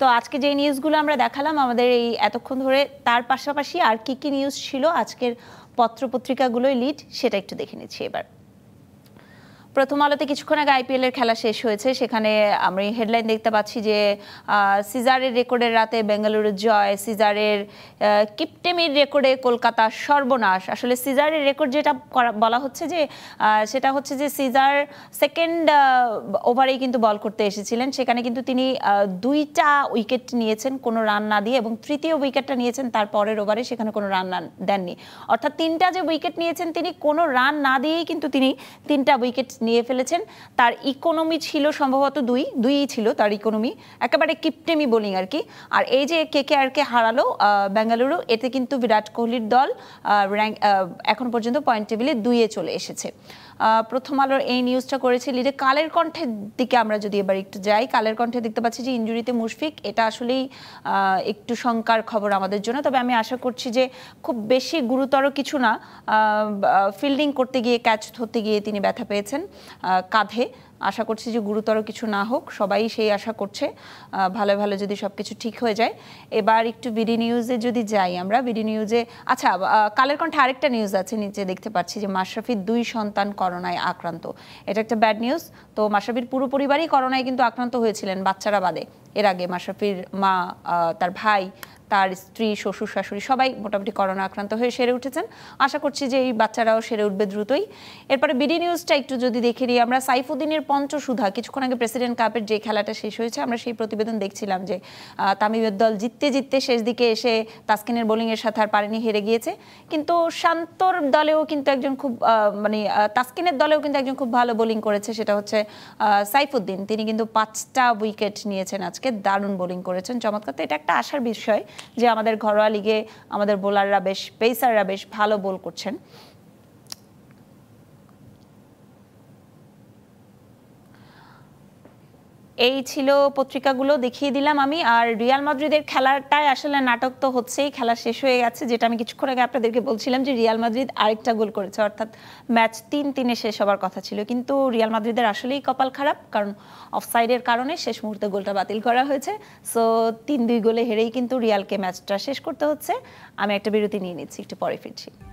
তো আজকে যে নিউজগুলো আমরা দেখালাম আমাদের এই এতক্ষণ ধরে তার পাশাপাশি আর কি কি নিউজ ছিল আজকের পত্রপত্রিকাগুলোই লিড সেটা একটু দেখে নিচ্ছি এবার প্রথম আলোতে কিছুক্ষণ আগে আইপিএল এর খেলা শেষ হয়েছে সেখানে আমি হেডলাইন দেখতে পাচ্ছি যে সিজারের রেকর্ডের রাতে বেঙ্গালুরু জয় সিজারের কিপটেমির রেকর্ডে কলকাতা সর্বনাশ আসলে সিজারের রেকর্ড যেটা বলা হচ্ছে যে সেটা হচ্ছে যে সিজার সেকেন্ড ওভারেই কিন্তু বল করতে এসেছিলেন সেখানে কিন্তু তিনি দুইটা উইকেট নিয়েছেন কোনো রান না দিয়ে এবং তৃতীয় উইকেটটা নিয়েছেন তার পরের ওভারে সেখানে কোনো রান না দেননি অর্থাৎ তিনটা যে উইকেট নিয়েছেন তিনি কোনো রান না দিয়েই কিন্তু তিনি তিনটা উইকেট নিয়ে ফেলেছেন তার ইকোনমি ছিল সম্ভবত দুই দুইই ছিল তার ইকোনমি একেবারে কিপটেমি বোলিং আর কি আর এই যে কে কে আরকে হারালো বেঙ্গালুরু এতে কিন্তু বিরাট কোহলির দল র্যাঙ্ক এখন পর্যন্ত পয়েন্ট টেবিলে দুইয়ে চলে এসেছে প্রথম আলোর এই নিউজটা করেছে লিডে কালের কণ্ঠের দিকে আমরা যদি এবার একটু যাই কালের কণ্ঠে দেখতে পাচ্ছি যে ইঞ্জুরিতে মুশফিক এটা আসলেই একটু শঙ্কার খবর আমাদের জন্য তবে আমি আশা করছি যে খুব বেশি গুরুতর কিছু না ফিল্ডিং করতে গিয়ে ক্যাচ ধরতে গিয়ে তিনি ব্যথা পেয়েছেন কাঁধে আশা করছি যে গুরুতর কিছু না হোক সবাই সেই আশা করছে ভালো ভালো যদি সব কিছু ঠিক হয়ে যায় এবার একটু বিডি নিউজে যদি যাই আমরা বিডি নিউজে আচ্ছা কালের কণ্ঠে আরেকটা নিউজ আছে নিচে দেখতে পাচ্ছি যে মাশরাফির দুই সন্তান করোনায় আক্রান্ত এটা একটা ব্যাড নিউজ তো মাশরাফির পুরো পরিবারই করোনায় কিন্তু আক্রান্ত হয়েছিলেন বাচ্চারা বাদে এর আগে মাশরাফির মা তার ভাই তার স্ত্রী শ্বশুর শাশুড়ি সবাই মোটামুটি করোনা আক্রান্ত হয়ে সেরে উঠেছেন আশা করছি যে এই বাচ্চারাও সেরে উঠবে দ্রুতই এরপরে বিডি নিউজটা একটু যদি দেখে নিই আমরা সাইফুদ্দিনের পঞ্চসুধা কিছুক্ষণ আগে প্রেসিডেন্ট কাপের যে খেলাটা শেষ হয়েছে আমরা সেই প্রতিবেদন দেখছিলাম যে তামিমের দল জিততে জিততে শেষ দিকে এসে তাসকিনের বোলিংয়ের সাথে আর পারেনি হেরে গিয়েছে কিন্তু শান্তর দলেও কিন্তু একজন খুব মানে তাসকিনের দলেও কিন্তু একজন খুব ভালো বোলিং করেছে সেটা হচ্ছে সাইফুদ্দিন তিনি কিন্তু পাঁচটা উইকেট নিয়েছেন আজকে দারুণ বোলিং করেছেন চমৎকার তো এটা একটা আশার বিষয় যে আমাদের ঘরোয়া লিগে আমাদের বোলাররা বেশ পেসাররা বেশ ভালো বোল করছেন এই ছিল পত্রিকাগুলো দেখিয়ে দিলাম আমি আর রিয়াল মাদ্রিদের খেলাটায় আসলে নাটক তো হচ্ছেই খেলা শেষ হয়ে গেছে যেটা আমি কিছুক্ষণ আগে আপনাদেরকে বলছিলাম যে রিয়াল মাদ্রিদ আরেকটা গোল করেছে অর্থাৎ ম্যাচ তিন তিনে শেষ হবার কথা ছিল কিন্তু রিয়াল মাদ্রিদের আসলেই কপাল খারাপ কারণ অফসাইডের কারণে শেষ মুহূর্তে গোলটা বাতিল করা হয়েছে সো তিন দুই গোলে হেরেই কিন্তু রিয়ালকে ম্যাচটা শেষ করতে হচ্ছে আমি একটা বিরতি নিয়ে নিচ্ছি একটু পরে ফিরছি